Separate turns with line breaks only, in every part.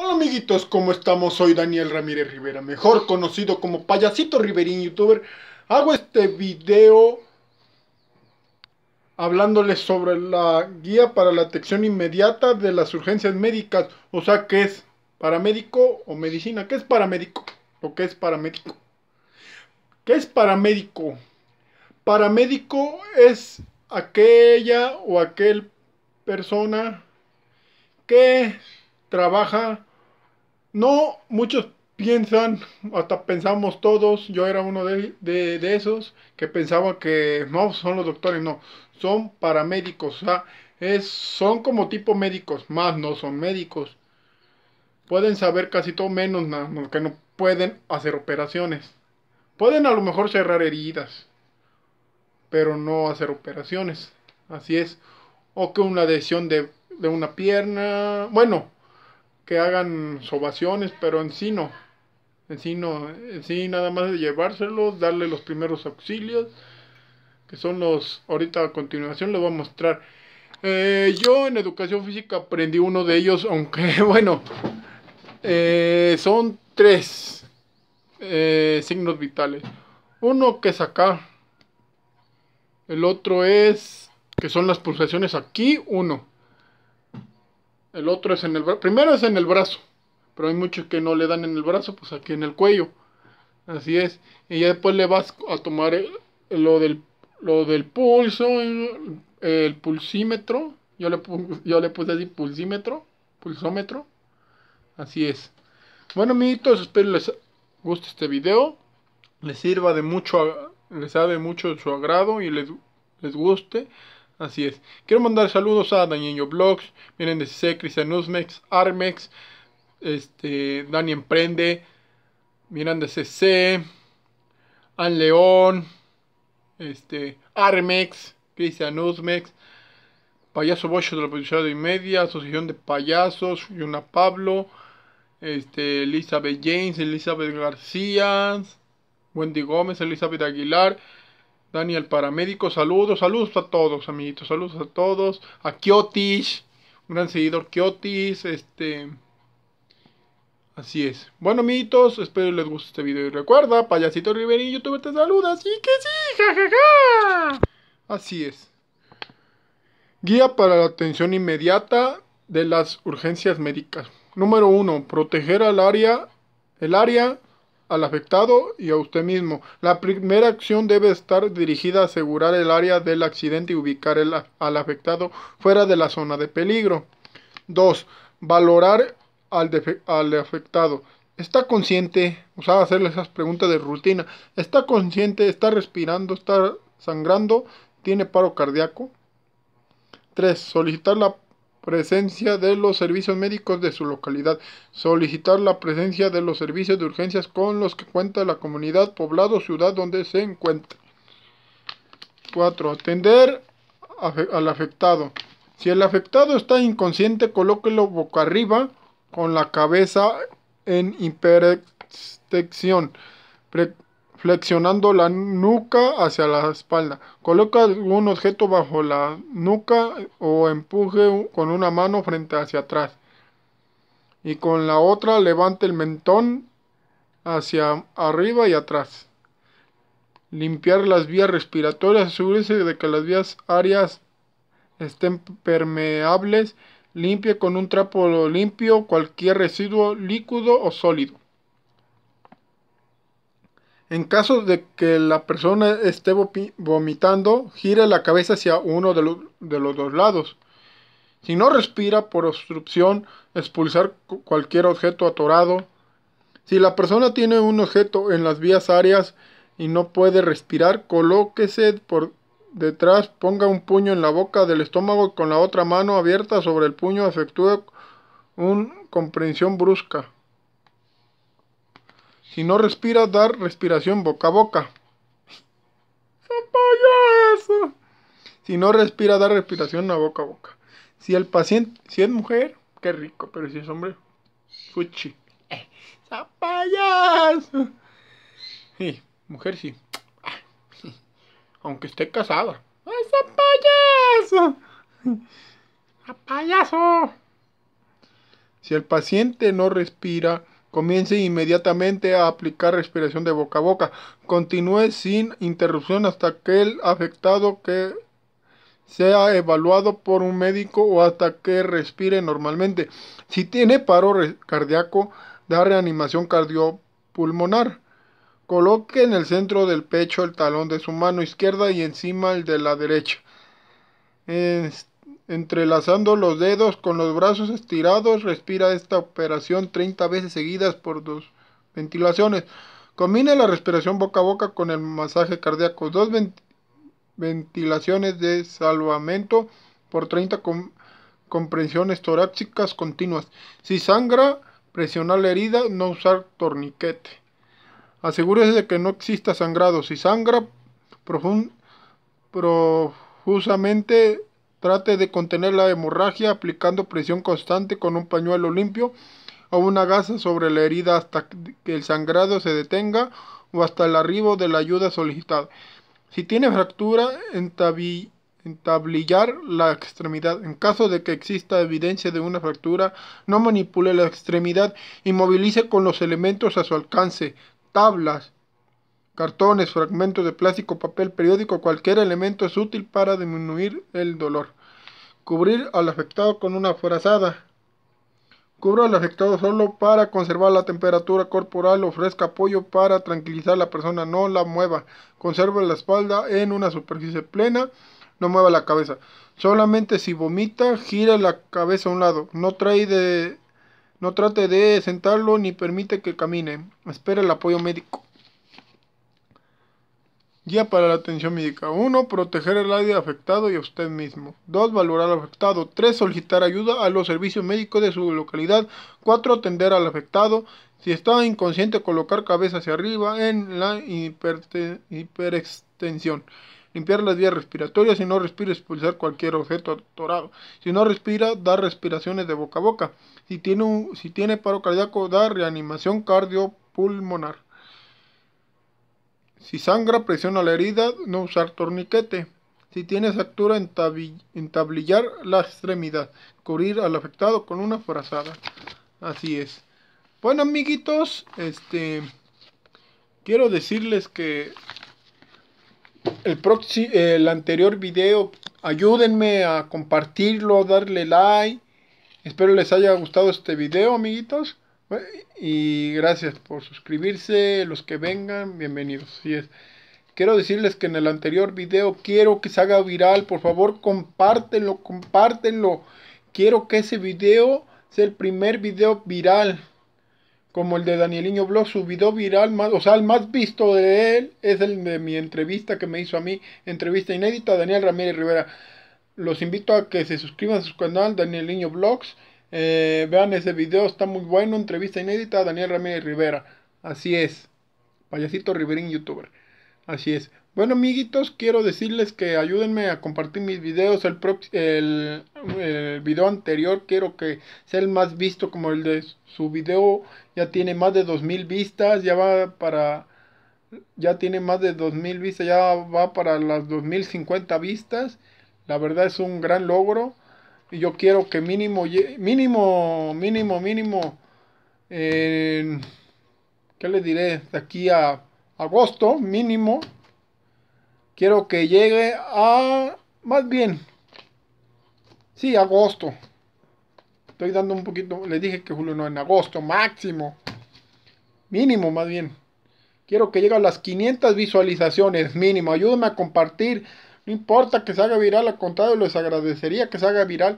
Hola amiguitos, ¿cómo estamos? Soy Daniel Ramírez Rivera, mejor conocido como Payasito Riverín Youtuber. Hago este video hablándoles sobre la guía para la atención inmediata de las urgencias médicas. O sea, ¿qué es paramédico o medicina? ¿Qué es paramédico? ¿O qué es paramédico? ¿Qué es paramédico? Paramédico es aquella o aquel persona que trabaja no muchos piensan, hasta pensamos todos, yo era uno de, esos que pensaba que no son los doctores, no, son paramédicos, o sea, es, son como tipo médicos, más no son médicos. Pueden saber casi todo menos que no pueden hacer operaciones. Pueden a lo mejor cerrar heridas, pero no hacer operaciones. Así es. O que una adhesión de una pierna, bueno, que hagan sobaciones, pero en sí no. En sí no, sí nada más de llevárselos, darle los primeros auxilios, que son los, ahorita a continuación les voy a mostrar. Eh, yo en educación física aprendí uno de ellos, aunque bueno, eh, son tres eh, signos vitales. Uno que es acá, el otro es que son las pulsaciones aquí, uno. El otro es en el brazo. Primero es en el brazo. Pero hay muchos que no le dan en el brazo, pues aquí en el cuello. Así es. Y ya después le vas a tomar eh, lo del, lo del pulso, el, pulsímetro. Yo le, yo le puse así pulsímetro, pulsómetro. Así es. Bueno, amiguitos, espero les guste este video. Les sirva de mucho, les sabe mucho su agrado y les, les guste. Así es. Quiero mandar saludos a Daniño Blogs, vienen de C, Cristian Usmex, Armex, este, Dani Emprende, Miranda CC, An León, este, Armex, Cristian Usmex, Payaso Bosch de la Producción de Media, Asociación de Payasos, Yuna Pablo, este, Elizabeth James, Elizabeth García, Wendy Gómez, Elizabeth Aguilar, Daniel Paramédico, saludos, saludos a todos, amiguitos, saludos a todos. A Kiotis, un gran seguidor Kiotis, este... Así es. Bueno, amiguitos, espero les guste este video y recuerda, Payasito Rivera y YouTube te saluda, así que sí, jajaja. Así es. Guía para la atención inmediata de las urgencias médicas. Número uno, Proteger al área, el área al afectado y a usted mismo. La primera acción debe estar dirigida a asegurar el área del accidente y ubicar al afectado fuera de la zona de peligro. 2. Valorar al, al afectado. ¿Está consciente? O sea, hacerle esas preguntas de rutina. ¿Está consciente? ¿Está respirando? ¿Está sangrando? ¿Tiene paro cardíaco? 3. Solicitar la presencia de los servicios médicos de su localidad, solicitar la presencia de los servicios de urgencias con los que cuenta la comunidad, poblado, o ciudad donde se encuentra. 4. Atender al afectado. Si el afectado está inconsciente, colóquelo boca arriba con la cabeza en hiperextensión flexionando la nuca hacia la espalda. Coloca algún objeto bajo la nuca o empuje con una mano frente hacia atrás. Y con la otra levante el mentón hacia arriba y atrás. Limpiar las vías respiratorias. Asegúrese de que las vías áreas estén permeables. Limpie con un trapo limpio cualquier residuo líquido o sólido. En caso de que la persona esté vomitando, gire la cabeza hacia uno de, los dos lados. Si no respira por obstrucción, expulsar cualquier objeto atorado. Si la persona tiene un objeto en las vías áreas y no puede respirar, colóquese por detrás, ponga un puño en la boca del estómago y con la otra mano abierta sobre el puño efectúe una comprensión brusca. Si no respira, dar respiración boca a boca. ¡Sapayazo! Si no respira, dar respiración a boca a boca. Si el paciente, si es mujer, qué rico, pero si es hombre, fuchi. ¡Zapayas! Eh. Sí, mujer sí. Aunque esté casada. ¡Ay, payaso! Si el paciente no respira, Comience inmediatamente a aplicar respiración de boca a boca. Continúe sin interrupción hasta que el afectado que sea evaluado por un médico o hasta que respire normalmente. Si tiene paro cardíaco, da reanimación cardiopulmonar. Coloque en el centro del pecho el talón de su mano izquierda y encima el de la derecha. Este Entrelazando los dedos con los brazos estirados, respira esta operación 30 veces seguidas por dos ventilaciones. Combina la respiración boca a boca con el masaje cardíaco. Dos ventilaciones de salvamento por 30 compresiones comprensiones torácicas continuas. Si sangra, presionar la herida, no usar torniquete. Asegúrese de que no exista sangrado. Si sangra profusamente, Trate de contener la hemorragia aplicando presión constante con un pañuelo limpio o una gasa sobre la herida hasta que el sangrado se detenga o hasta el arribo de la ayuda solicitada. Si tiene fractura, entablillar la extremidad. En caso de que exista evidencia de una fractura, no manipule la extremidad, y movilice con los elementos a su alcance, tablas, cartones, fragmentos de plástico, papel, periódico, cualquier elemento es útil para disminuir el dolor. Cubrir al afectado con una frazada. Cubra al afectado solo para conservar la temperatura corporal, ofrezca apoyo para tranquilizar a la persona, no la mueva. Conserva la espalda en una superficie plena, no mueva la cabeza. Solamente si vomita, gira la cabeza a un lado. No de no trate de sentarlo ni permite que camine. Espera el apoyo médico. Guía para la atención médica. 1. Proteger al área afectado y a usted mismo. 2. Valorar al afectado. 3. Solicitar ayuda a los servicios médicos de su localidad. 4. Atender al afectado. Si está inconsciente, colocar cabeza hacia arriba en la hiperextensión. Limpiar las vías respiratorias. Si no respira, expulsar cualquier objeto atorado. Si no respira, dar respiraciones de boca a boca. Si tiene, si tiene paro cardíaco, dar reanimación cardiopulmonar. Si sangra, presiona la herida, no usar torniquete. Si tienes fractura, entablillar la extremidad. Cubrir al afectado con una frazada. Así es. Bueno, amiguitos, este. Quiero decirles que. El, el anterior video, ayúdenme a compartirlo, darle like. Espero les haya gustado este video, amiguitos. Y gracias por suscribirse, los que vengan, bienvenidos. Quiero decirles que en el anterior video quiero que se haga viral, por favor compártenlo, compártenlo. Quiero que ese video sea el primer video viral, como el de Danieliño Blog, su video viral, más, o sea, el más visto de él es el de mi entrevista que me hizo a mí, entrevista inédita, Daniel Ramírez Rivera. Los invito a que se suscriban a su canal, Danieliño Blogs eh, vean ese video, está muy bueno. Entrevista inédita Daniel Ramírez Rivera. Así es. Payasito Riverín youtuber. Así es. Bueno, amiguitos, quiero decirles que ayúdenme a compartir mis videos. El, el, video anterior quiero que sea el más visto como el de su video. Ya tiene más de 2000 vistas. Ya va para... Ya tiene más de 2000 vistas. Ya va para las 2050 vistas. La verdad es un gran logro. Y yo quiero que mínimo, mínimo, mínimo, mínimo, ¿qué les diré? De aquí a agosto, mínimo, quiero que llegue a, más bien, sí, agosto. Estoy dando un poquito, les dije que Julio no, en agosto, máximo, mínimo más bien. Quiero que llegue a las 500 visualizaciones, mínimo. Ayúdame a compartir no importa que se haga viral, al contrario, les agradecería que se haga viral.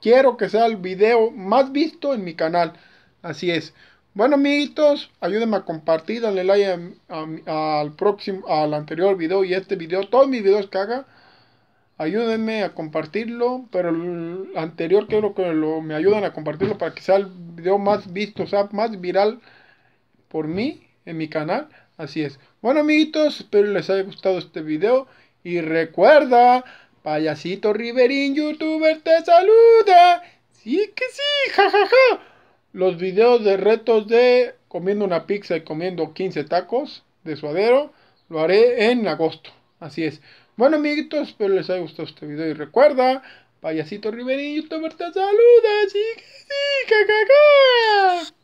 quiero que sea el video más visto en mi canal. Así es. Bueno, amiguitos, ayúdenme a compartir, dale like al próximo, al anterior video y este video, todos mis videos que haga. Ayúdenme a compartirlo, pero el anterior quiero que lo, me ayuden a compartirlo para que sea el video más visto, sea, más viral por mí en mi canal. Así es. Bueno, amiguitos, espero les haya gustado este video y recuerda, payasito Riverín youtuber te saluda. Sí que sí, jajaja. Los videos de retos de comiendo una pizza y comiendo 15 tacos de suadero lo haré en agosto. Así es. Bueno, amiguitos, espero les haya gustado este video y recuerda, payasito Riverín youtuber te saluda. Sí que sí, jajaja.